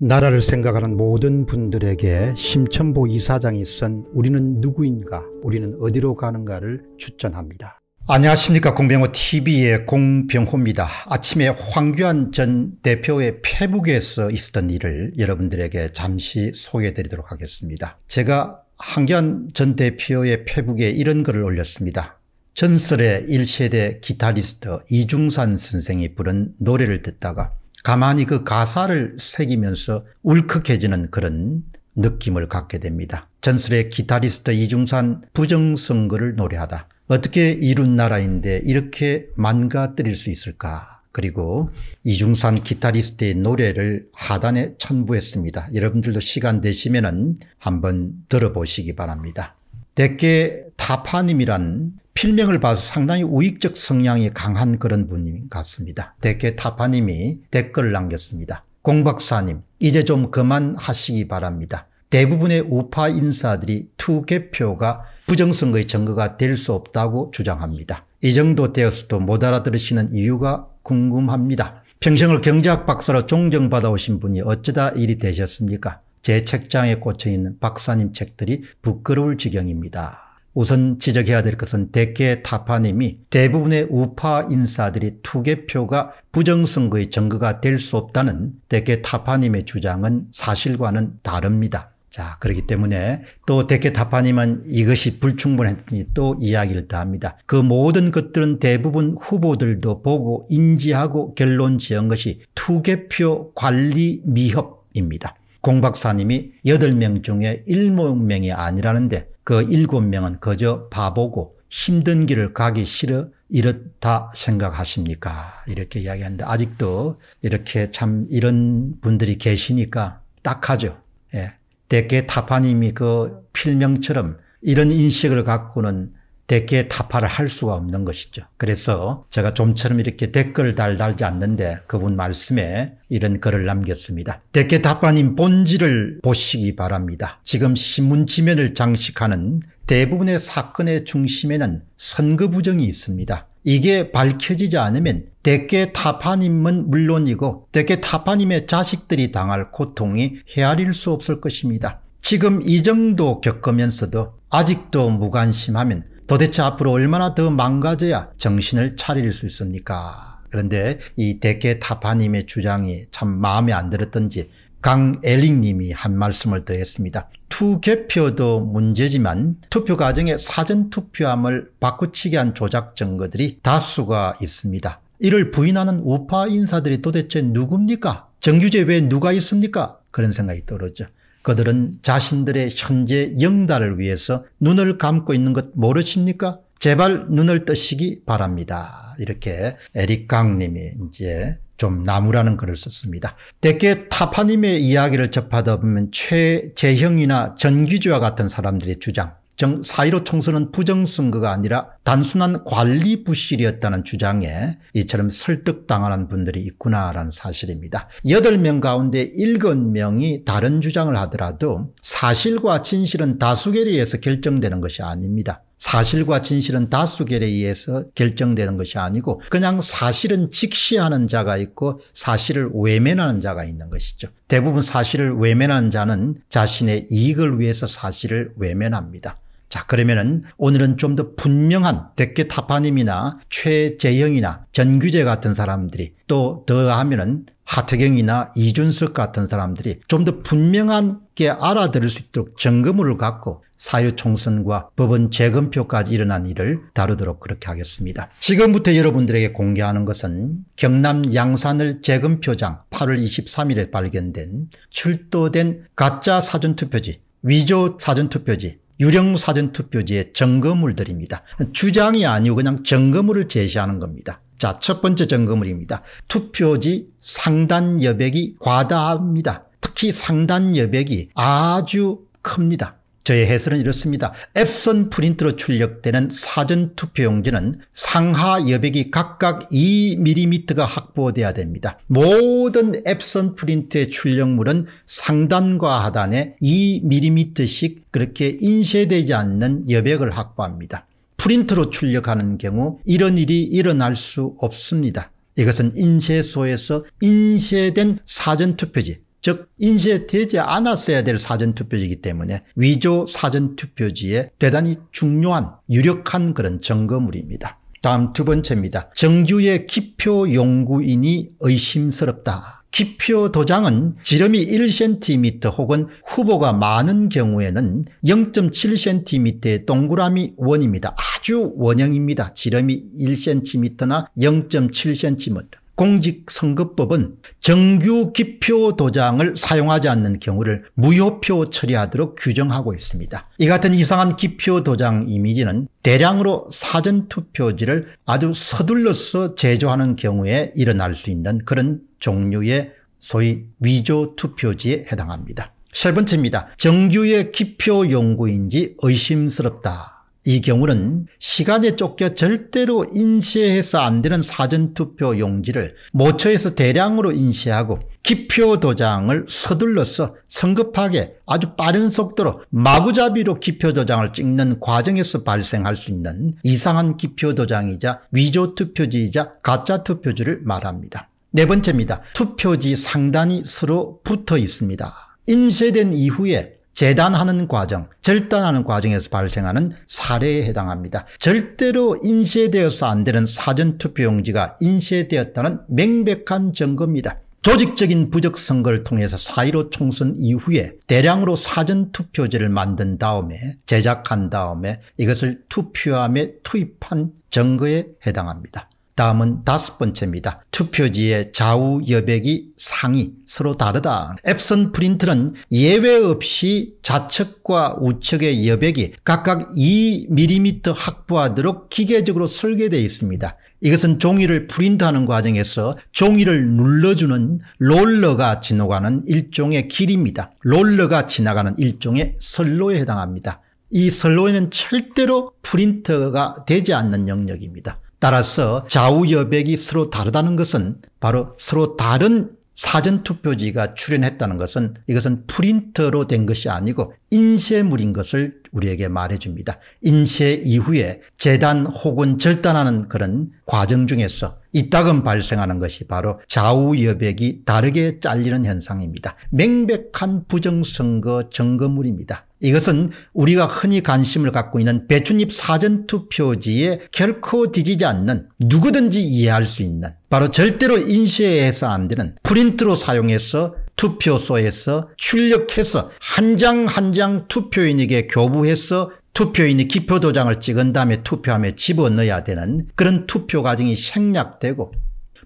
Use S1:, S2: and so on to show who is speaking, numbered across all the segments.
S1: 나라를 생각하는 모든 분들에게 심천보 이사장이 쓴 우리는 누구인가 우리는 어디로 가는가를 추천합니다. 안녕하십니까 공병호TV의 공병호입니다. 아침에 황교안 전 대표의 페북에서 있었던 일을 여러분들에게 잠시 소개해드리도록 하겠습니다. 제가 황교안 전 대표의 페북에 이런 글을 올렸습니다. 전설의 1세대 기타리스트 이중산 선생이 부른 노래를 듣다가 가만히 그 가사를 새기면서 울컥해지는 그런 느낌을 갖게 됩니다. 전설의 기타리스트 이중산 부정선거를 노래하다. 어떻게 이룬 나라인데 이렇게 망가뜨릴 수 있을까? 그리고 이중산 기타리스트의 노래를 하단에 첨부했습니다. 여러분들도 시간 되시면 한번 들어보시기 바랍니다. 대개 타파님이란 필명을 봐서 상당히 우익적 성향이 강한 그런 분 같습니다. 대개 타파님이 댓글을 남겼습니다. 공박사님 이제 좀 그만하시기 바랍니다. 대부분의 우파 인사들이 투개표가 부정선거의 증거가 될 수 없다고 주장합니다. 이 정도 되었어도 못 알아들으시는 이유가 궁금합니다. 평생을 경제학 박사로 존경받아 오신 분이 어쩌다 일이 되셨습니까? 제 책장에 꽂혀 있는 박사님 책들이 부끄러울 지경입니다. 우선 지적해야 될 것은 대개 타파님이 대부분의 우파 인사들이 투개표가 부정선거의 증거가 될 수 없다는 대개 타파님의 주장은 사실과는 다릅니다. 자, 그렇기 때문에 또대케타파님은 이것이 불충분했더니 또 이야기를 다 합니다. 그 모든 것들은 대부분 후보들도 보고 인지하고 결론 지은 것이 투개표 관리 미흡입니다. 공 박사님이 8명 중에 7명이 아니라는데 그 7명은 그저 바보고 힘든 길을 가기 싫어 이렇다 생각하십니까? 이렇게 이야기하는데 아직도 이렇게 참 이런 분들이 계시니까 딱하죠. 예. 대개 타파님이 그 필명처럼 이런 인식을 갖고는 대개 타파를 할 수가 없는 것이죠. 그래서 제가 좀처럼 이렇게 댓글을 달 달지 않는데 그분 말씀에 이런 글을 남겼습니다. 대개 타파님 본질을 보시기 바랍니다. 지금 신문 지면을 장식하는 대부분의 사건의 중심에는 선거 부정이 있습니다. 이게 밝혀지지 않으면 대개 타파님은 물론이고 대개 타파님의 자식들이 당할 고통이 헤아릴 수 없을 것입니다. 지금 이 정도 겪으면서도 아직도 무관심하면 도대체 앞으로 얼마나 더 망가져야 정신을 차릴 수 있습니까? 그런데 이 대개 타파님의 주장이 참 마음에 안 들었던지 강 엘링 님이 한 말씀을 더 했습니다. 투개표도 문제지만 투표 과정에 사전투표함을 바꾸치게 한 조작 증거들이 다수가 있습니다. 이를 부인하는 우파 인사들이 도대체 누굽니까? 정규제 외에 누가 있습니까? 그런 생각이 떨어져. 그들은 자신들의 현재 영달을 위해서 눈을 감고 있는 것 모르십니까? 제발 눈을 뜨시기 바랍니다. 이렇게 에릭 강님이 이제 좀 나무라는 글을 썼습니다. 대개 타파님의 이야기를 접하다 보면 최재형이나 전기주와 같은 사람들의 주장 4.15 총선은 부정선거가 아니라 단순한 관리 부실이었다는 주장에 이처럼 설득당하는 분들이 있구나라는 사실입니다. 8명 가운데 7명이 다른 주장을 하더라도 사실과 진실은 다수결에 의해서 결정되는 것이 아닙니다. 사실과 진실은 다수결에 의해서 결정되는 것이 아니고 그냥 사실은 직시하는 자가 있고 사실을 외면하는 자가 있는 것이죠. 대부분 사실을 외면하는 자는 자신의 이익을 위해서 사실을 외면합니다. 자 그러면은 오늘은 좀 더 분명한 대깨 타파님이나 최재영이나 전규재 같은 사람들이 또 더하면은 하태경이나 이준석 같은 사람들이 좀 더 분명하게 알아들을 수 있도록 점검을 갖고 사유 총선과 법원 재검표까지 일어난 일을 다루도록 그렇게 하겠습니다. 지금부터 여러분들에게 공개하는 것은 경남 양산을 재검표장 8월 23일에 발견된 출도된 가짜 사전투표지 위조 사전투표지 유령사전투표지의 점거물들입니다. 주장이 아니고 그냥 점거물을 제시하는 겁니다. 자, 첫 번째 점거물입니다. 투표지 상단 여백이 과다합니다. 특히 상단 여백이 아주 큽니다. 저의 해설은 이렇습니다. 앱선 프린트로 출력되는 사전투표용지는 상하 여백이 각각 2mm가 확보되어야 됩니다. 모든 앱선 프린트의 출력물은 상단과 하단에 2mm씩 그렇게 인쇄되지 않는 여백을 확보합니다. 프린트로 출력하는 경우 이런 일이 일어날 수 없습니다. 이것은 인쇄소에서 인쇄된 사전투표지 즉 인쇄되지 않았어야 될 사전투표지이기 때문에 위조 사전투표지에 대단히 중요한 유력한 그런 점검물입니다. 다음 두 번째입니다. 정주의 기표 연구인이 의심스럽다. 기표 도장은 지름이 1cm 혹은 후보가 많은 경우에는 0.7cm의 동그라미 원입니다. 아주 원형입니다. 지름이 1cm나 0.7cm. 공직선거법은 정규 기표 도장을 사용하지 않는 경우를 무효표 처리하도록 규정하고 있습니다. 이 같은 이상한 기표 도장 이미지는 대량으로 사전투표지를 아주 서둘러서 제조하는 경우에 일어날 수 있는 그런 종류의 소위 위조 투표지에 해당합니다. 세 번째입니다. 정규의 기표 연구인지 의심스럽다. 이 경우는 시간에 쫓겨 절대로 인쇄해서 안 되는 사전투표 용지를 모처에서 대량으로 인쇄하고 기표 도장을 서둘러서 성급하게 아주 빠른 속도로 마구잡이로 기표 도장을 찍는 과정에서 발생할 수 있는 이상한 기표 도장이자 위조 투표지이자 가짜 투표지를 말합니다. 네 번째입니다. 투표지 상단이 서로 붙어 있습니다. 인쇄된 이후에 재단하는 과정, 절단하는 과정에서 발생하는 사례에 해당합니다. 절대로 인쇄되어서 안 되는 사전투표용지가 인쇄되었다는 명백한 증거입니다. 조직적인 부적선거를 통해서 4.15 총선 이후에 대량으로 사전투표지를 만든 다음에 제작한 다음에 이것을 투표함에 투입한 증거에 해당합니다. 다음은 다섯 번째입니다. 투표지의 좌우 여백이 상이 서로 다르다. 앱선 프린트는 예외 없이 좌측과 우측의 여백이 각각 2mm 확보하도록 기계적으로 설계되어 있습니다. 이것은 종이를 프린트하는 과정에서 종이를 눌러주는 롤러가 지나가는 일종의 길입니다. 롤러가 지나가는 일종의 선로에 해당합니다. 이 선로에는 절대로 프린터가 되지 않는 영역입니다. 따라서 좌우 여백이 서로 다르다는 것은 바로 서로 다른 사전투표지가 출현했다는 것은 이것은 프린터로 된 것이 아니고 인쇄물인 것을 우리에게 말해줍니다. 인쇄 이후에 재단 혹은 절단하는 그런 과정 중에서 이따금 발생하는 것이 바로 좌우여백이 다르게 잘리는 현상입니다. 명백한 부정선거 증거물입니다 이것은 우리가 흔히 관심을 갖고 있는 배춧잎 사전투표지에 결코 뒤지지 않는 누구든지 이해할 수 있는 바로 절대로 인쇄해서 안 되는 프린트로 사용해서 투표소에서 출력해서 한 장 한 장 투표인에게 교부해서 투표인이 기표 도장을 찍은 다음에 투표함에 집어넣어야 되는 그런 투표 과정이 생략되고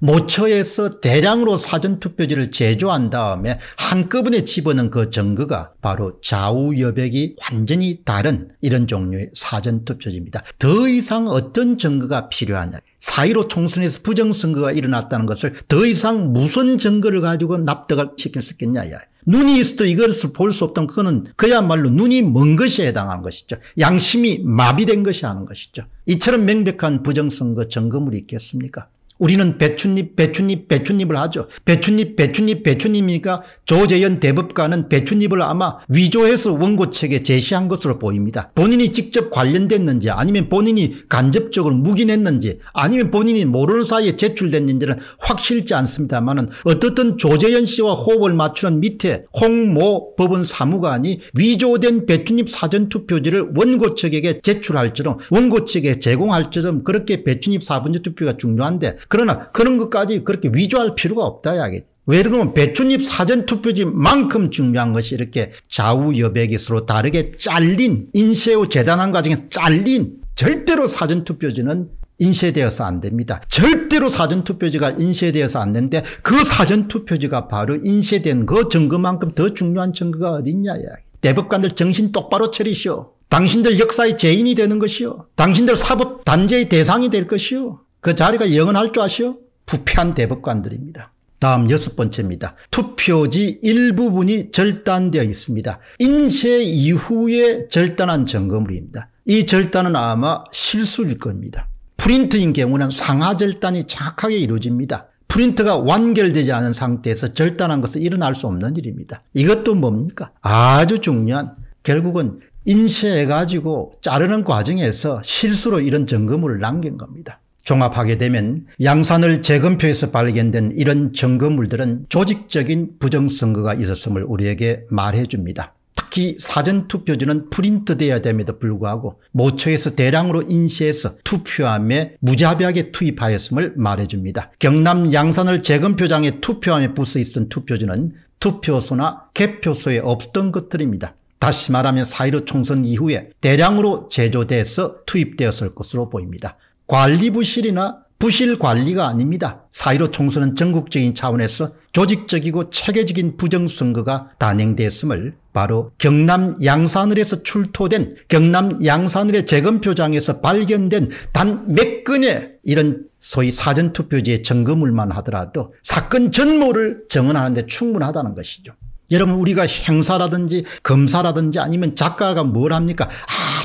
S1: 모처에서 대량으로 사전투표지를 제조한 다음에 한꺼번에 집어넣은 그 증거가 바로 좌우여백이 완전히 다른 이런 종류의 사전투표지입니다. 더 이상 어떤 증거가 필요하냐. 4.15 총선에서 부정선거가 일어났다는 것을 더 이상 무슨 증거를 가지고 납득을 시킬 수 있겠냐. 눈이 있어도 이것을 볼 수 없던 그거는 그야말로 눈이 먼 것에 해당하는 것이죠. 양심이 마비된 것이 하는 것이죠. 이처럼 명백한 부정선거 증거물이 있겠습니까? 우리는 배춧잎, 배춧잎, 배춧잎을 하죠. 배춧잎, 배춧잎, 배춧잎이니까 조재현 대법관은 배춧잎을 아마 위조해서 원고책에 제시한 것으로 보입니다. 본인이 직접 관련됐는지 아니면 본인이 간접적으로 묵인했는지 아니면 본인이 모르는 사이에 제출됐는지는 확실치 않습니다만 어떻든 조재현 씨와 호흡을 맞추는 밑에 홍모 법원 사무관이 위조된 배춧잎 사전투표지를 원고 책에게 제출할 지럼 원고 책에 제공할 지럼 그렇게 배춧잎 사전투표가 중요한데 그러나 그런 것까지 그렇게 위조할 필요가 없다 이야기죠. 왜 그러면 배춧잎 사전투표지만큼 중요한 것이 이렇게 좌우여백이 서로 다르게 잘린 인쇄후 재단한 과정에서 잘린 절대로 사전투표지는 인쇄되어서 안 됩니다. 절대로 사전투표지가 인쇄되어서 안 되는데 그 사전투표지가 바로 인쇄된 그 증거만큼 더 중요한 증거가 어딨냐 이야기. 대법관들 정신 똑바로 차리시오. 당신들 역사의 죄인이 되는 것이오 당신들 사법단죄의 대상이 될것이오 그 자리가 영원할 줄 아시오? 부패한 대법관들입니다. 다음 여섯 번째입니다. 투표지 일부분이 절단되어 있습니다. 인쇄 이후에 절단한 점검물입니다. 이 절단은 아마 실수일 겁니다. 프린트인 경우는 상하 절단이 정확하게 이루어집니다. 프린트가 완결되지 않은 상태에서 절단한 것은 일어날 수 없는 일입니다. 이것도 뭡니까? 아주 중요한 결국은 인쇄해가지고 자르는 과정에서 실수로 이런 점검물을 남긴 겁니다. 종합하게 되면 양산을 재검표에서 발견된 이런 증거물들은 조직적인 부정선거가 있었음을 우리에게 말해 줍니다. 특히 사전투표지는 프린트돼야 됨에도 불구하고 모처에서 대량으로 인쇄해서 투표함에 무자비하게 투입하였음을 말해줍니다. 경남 양산을 재검표장에 투표함에 붙어있던 투표지는 투표소나 개표소에 없던 것들입니다. 다시 말하면 4.15 총선 이후에 대량으로 제조돼서 투입되었을 것으로 보입니다. 관리부실이나 부실 관리가 아닙니다. 4 1 5 총선은 전국적인 차원에서 조직적이고 체계적인 부정선거가 단행됐음을 바로 경남 양산을에서 출토된 경남 양산을의 재검표장에서 발견된 단 몇 건의 이런 소위 사전투표지의 점검을만 하더라도 사건 전모를 증언하는데 충분하다는 것이죠. 여러분 우리가 행사라든지 검사라든지 아니면 작가가 뭘 합니까?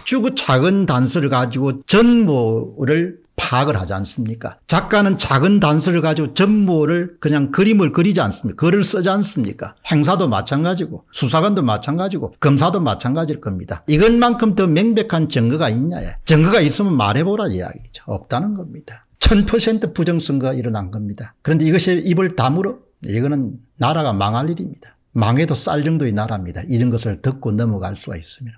S1: 아주 그 작은 단서를 가지고 전모를 파악을 하지 않습니까? 작가는 작은 단서를 가지고 전모를 그냥 그림을 그리지 않습니까? 글을 쓰지 않습니까? 행사도 마찬가지고 수사관도 마찬가지고 검사도 마찬가지일 겁니다. 이것만큼 더 명백한 증거가 있냐에 증거가 있으면 말해보라 이야기죠. 없다는 겁니다. 1000% 부정선거가 일어난 겁니다. 그런데 이것이 입을 다물어 이거는 나라가 망할 일입니다. 망해도 쌀 정도의 나라입니다. 이런 것을 듣고 넘어갈 수가 있습니다